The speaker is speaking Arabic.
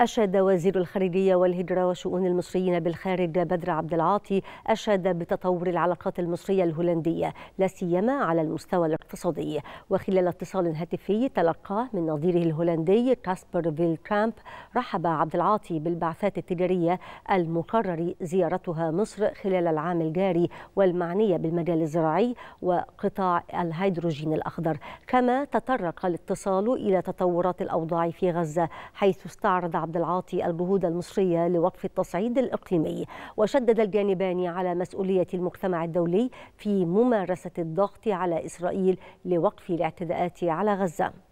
أشاد وزير الخارجية والهجرة وشؤون المصريين بالخارج بدر عبد العاطي أشاد بتطور العلاقات المصرية الهولندية لا سيما على المستوى الاقتصادي وخلال اتصال هاتفي تلقاه من نظيره الهولندي كاسبر فيل كرامب رحب عبد العاطي بالبعثات التجارية المقرر زيارتها مصر خلال العام الجاري والمعنية بالمجال الزراعي وقطاع الهيدروجين الأخضر كما تطرق الاتصال إلى تطورات الأوضاع في غزة حيث استعرض عبد عبد العاطي الجهود المصرية لوقف التصعيد الإقليمي وشدد الجانبان على مسؤولية المجتمع الدولي في ممارسة الضغط على إسرائيل لوقف الاعتداءات على غزة